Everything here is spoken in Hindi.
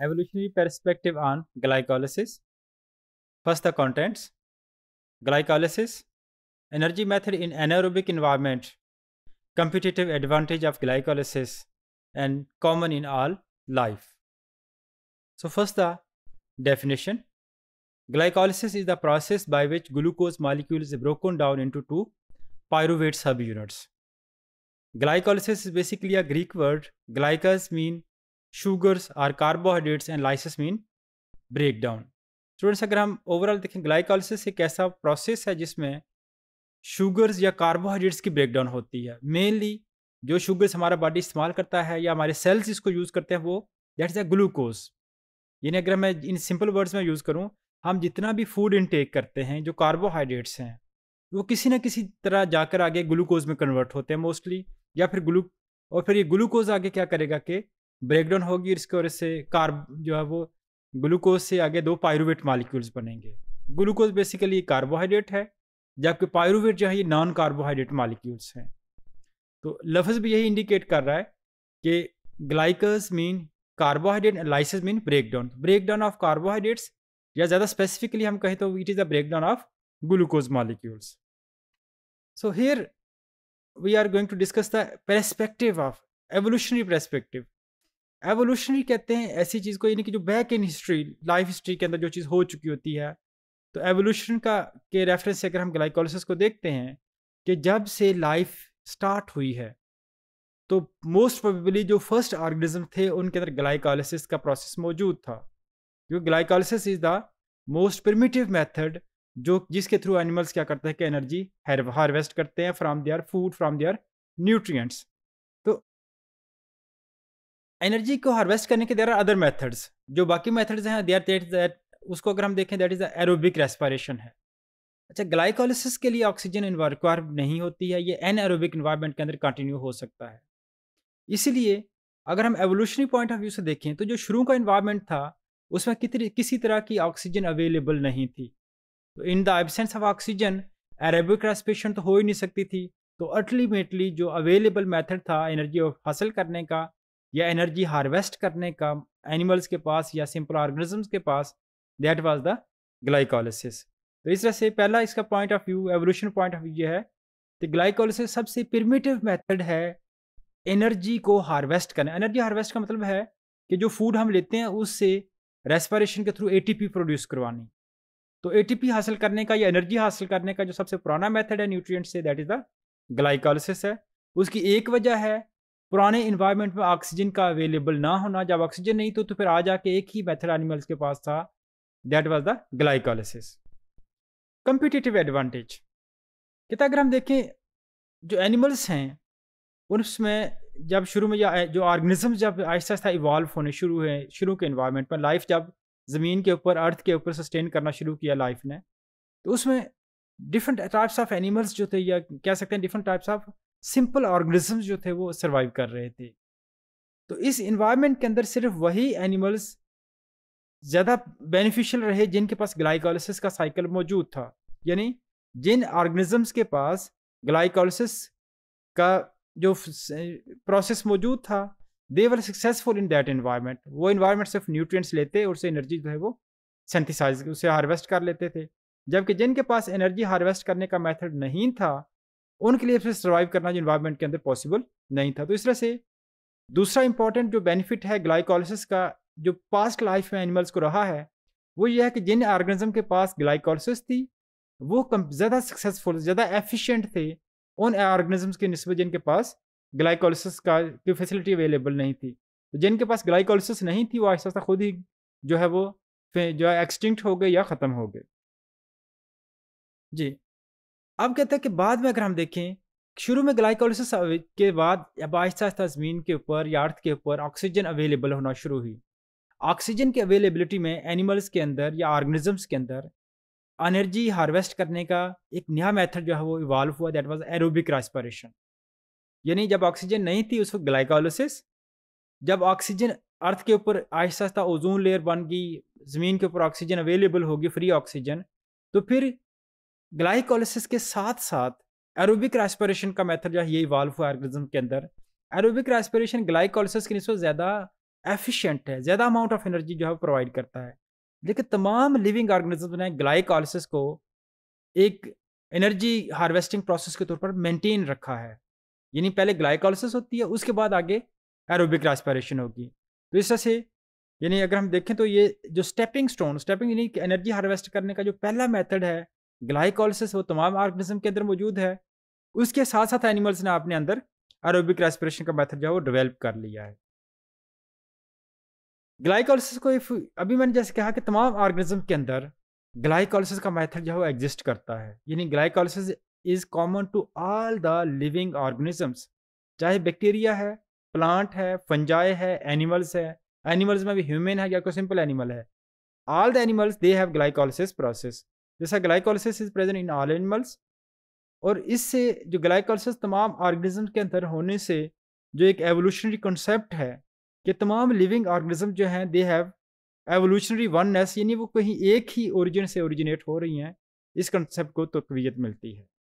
evolutionary perspective on glycolysis. First, the contents. Glycolysis, energy method in anaerobic environment, competitive advantage of glycolysis, and common in all life. So first the definition. Glycolysis is the process by which glucose molecule is broken down into two pyruvate subunits. Glycolysis is basically a Greek word. Glycos mean sugars are carbohydrates and lysis mean break down students अगर हम ओवरऑल देखें ग्लाइकोलिसिस एक ऐसा प्रोसेस है जिसमें शुगर्स या कार्बोहाइड्रेट्स की ब्रेकडाउन होती है मेनली जो शुगर्स हमारा बॉडी इस्तेमाल करता है या हमारे सेल्स इसको यूज़ करते हैं वो इज़ अ ग्लूकोज यानी अगर मैं इन सिंपल वर्ड्स में यूज़ करूँ हम जितना भी फूड इनटेक करते हैं जो कार्बोहाइड्रेट्स हैं वो किसी ना किसी तरह जाकर आगे ग्लूकोज में कन्वर्ट होते हैं मोस्टली या फिर ग्लू और फिर ये ग्लूकोज आगे क्या करेगा कि ब्रेकडाउन होगी इसकी वजह से कार्ब जो है वो ग्लूकोज से आगे दो पायरुवेट मालिक्यूल्स बनेंगे ग्लूकोज बेसिकली कार्बोहाइड्रेट है जबकि पायरुवेट जो है ये नॉन कार्बोहाइड्रेट मालिक्यूल्स हैं तो लफ्ज़ भी यही इंडिकेट कर रहा है कि glycos mean carbohydrate lysis mean breakdown breakdown of carbohydrates या ज़्यादा स्पेसिफिकली हम कहें तो it is the breakdown of glucose molecules so here we are going to discuss the perspective of evolutionary perspective evolutionary कहते हैं ऐसी चीज़ को यानी कि जो back in history life history के अंदर जो चीज़ हो चुकी होती है तो एवोल्यूशन का के रेफरेंस से अगर हम ग्लाइकोलिसिस को देखते हैं कि जब से लाइफ स्टार्ट हुई है तो मोस्ट प्रोबेबली जो फर्स्ट ऑर्गेनिज्म थे उनके अंदर ग्लाइकोलिसिस का प्रोसेस मौजूद था क्योंकि glycolysis is the most primitive method जो जिसके थ्रू एनिमल्स क्या करते हैं कि एनर्जी हार्वेस्ट करते हैं from their food from their nutrients energy को हार्वेस्ट करने के देर आर अदर मेथड्स जो बाकी मेथड्स हैं दे आर देट दैट उसको अगर हम देखें दैट इज़ एरोबिक रेस्पायरेशन है अच्छा ग्लाइकोलिसिस के लिए ऑक्सीजन रिक्वायर नहीं होती है ये एन एरोबिक इन्वायरमेंट के अंदर कंटिन्यू हो सकता है इसीलिए अगर हम एवोल्यूशनरी पॉइंट ऑफ व्यू से देखें तो जो शुरू का इन्वायरमेंट था उसमें कितनी किसी तरह की ऑक्सीजन अवेलेबल नहीं थी तो in the absence of oxygen aerobic respiration तो हो ही नहीं सकती थी तो अल्टीमेटली जो अवेलेबल मेथड था एनर्जी हासिल करने का या एनर्जी हार्वेस्ट करने का एनिमल्स के पास या सिंपल ऑर्गेनिजम्स के पास दैट वाज द ग्लाइकोलिसिस तो इस तरह से पहला इसका point of view evolution point of view है कि ग्लाइकोलिसिस सबसे प्रिमेटिव मेथड है एनर्जी को हार्वेस्ट करना एनर्जी हार्वेस्ट का मतलब है कि जो फूड हम लेते हैं उससे रेस्पिरेशन के थ्रू एटीपी प्रोड्यूस करवानी तो एटीपी हासिल करने का या एनर्जी हासिल करने का जो सबसे पुराना मेथड है nutrient say that is the glycolysis है उसकी एक वजह है पुराने इन्वायरमेंट में ऑक्सीजन का अवेलेबल ना होना जब ऑक्सीजन नहीं तो तो फिर आ जाके एक ही मेथड एनिमल्स के पास था that was the glycolysis competitive advantage कहता अगर हम देखें जो एनिमल्स हैं उसमें जब शुरू में जो ऑर्गेनिज्म जब आहिस्ता आहिस्ता इवॉल्व होने शुरू हुए शुरू के इन्वायरमेंट में लाइफ जब ज़मीन के ऊपर अर्थ के ऊपर सस्टेन करना शुरू किया लाइफ ने तो उसमें डिफरेंट टाइप्स ऑफ एनिमल्स जो थे या कह सकते हैं different types of simple organisms जो थे वो सर्वाइव कर रहे थे तो इस इन्वायरमेंट के अंदर सिर्फ वही एनिमल्स ज़्यादा बेनिफिशियल रहे जिनके पास ग्लाइकोलिसिस का साइकिल मौजूद था यानी जिन ऑर्गेनिजम्स के पास ग्लाइकोलिसिस का जो प्रोसेस मौजूद था they were successful in that environment वो इन्वायरमेंट सिर्फ न्यूट्रिएंट्स लेते और उससे एनर्जी जो है वो सेंथिसाइज उसे हार्वेस्ट कर लेते थे जबकि जिनके पास एनर्जी हार्वेस्ट करने का मेथड नहीं था उनके लिए फिर सर्वाइव करना जो इन्वायरमेंट के अंदर पॉसिबल नहीं था तो इस तरह से दूसरा इंपॉर्टेंट जो बेनिफिट है ग्लाइकोलिसिस का जो पास्ट लाइफ में एनिमल्स को रहा है वो यह है कि जिन ऑर्गेनिज्म के पास ग्लाइकोलिसिस थी वो ज़्यादा सक्सेसफुल ज़्यादा एफिशिएंट थे उन ऑर्गेनिजम्स के नस्बत जिनके पास ग्लाइकोलिसिस का की फैसिलिटी अवेलेबल नहीं थी तो जिनके पास ग्लाइकोलिसिस नहीं थी वो आहिस्ता आहिस्ता खुद ही जो है वो जो है एक्सटिंक्ट हो गए या ख़त्म हो गए जी अब कहते हैं कि बाद में अगर हम देखें शुरू में ग्लाइकोलिसिस के बाद अब आहिस्ता आहिस्ता ज़मीन के ऊपर या अर्थ के ऊपर ऑक्सीजन अवेलेबल होना शुरू हुई ऑक्सीजन की अवेलेबिलिटी में एनिमल्स के अंदर या ऑर्गेनिजम्स के अंदर एनर्जी हार्वेस्ट करने का एक नया मेथड जो है वो इवाल्व हुआ दैट वाज एरोबिक रेस्पिरेशन यानी जब ऑक्सीजन नहीं थी उस वक्त ग्लाइकोलिसिस जब ऑक्सीजन अर्थ के ऊपर आहिस्ता आहिस्ता ओजोन लेयर बन गई ज़मीन के ऊपर ऑक्सीजन अवेलेबल होगी फ्री ऑक्सीजन तो फिर ग्लाइकोलिसिस के साथ साथ एरोबिक रेस्पिरेशन का मेथड जो है ये इवाल्व हुआ ऑर्गेनिज्म के अंदर एरोबिक रेस्पिरेशन ग्लाइकोलिसिस के नीचे ज़्यादा एफिशिएंट है ज़्यादा अमाउंट ऑफ एनर्जी जो है प्रोवाइड करता है लेकिन तमाम लिविंग ऑर्गेनिज्म ने ग्लाइकोलिसिस को एक एनर्जी हार्वेस्टिंग प्रोसेस के तौर पर मेनटेन रखा है यानी पहले ग्लाइकोलिसिस होती है उसके बाद आगे एरोबिक रेस्पिरेशन होगी तो इस तरह से यानी अगर हम देखें तो ये जो स्टेपिंग स्टोन स्टेपिंग यानी एनर्जी हार्वेस्ट करने का जो पहला मेथड है ग्लाइकोलिसिस वो तमाम ऑर्गेनिज्म के अंदर मौजूद है उसके साथ साथ एनिमल्स ने अपने अंदर एरोबिक रेस्पिरेशन का मेथड जो है वो डेवलप कर लिया है ग्लाइकोलिसिस को अभी मैंने जैसे कहा कि तमाम ऑर्गेनिज्म के अंदर ग्लाइकोलिसिस का मेथड जो है वो एग्जिस्ट करता है यानी glycolysis is common to all the living organisms चाहे बैक्टीरिया है प्लांट है फंजाई है एनिमल्स है एनिमल्स में भी ह्यूमन है या कोई सिंपल एनिमल है all the animals they have glycolysis process जैसा glycolysis is present in all animals और इससे जो ग्लाइकोलिसिस तमाम ऑर्गेनिज्म के अंदर होने से जो एक एवोल्यूशनरी कॉन्सेप्ट है कि तमाम लिविंग ऑर्गेनिज्म जो हैं दे हैव एवोल्यूशनरी वननेस यानी वो कहीं एक ही ओरिजिन से ओरिजिनेट हो रही हैं इस कंसेप्ट को तकवीत मिलती है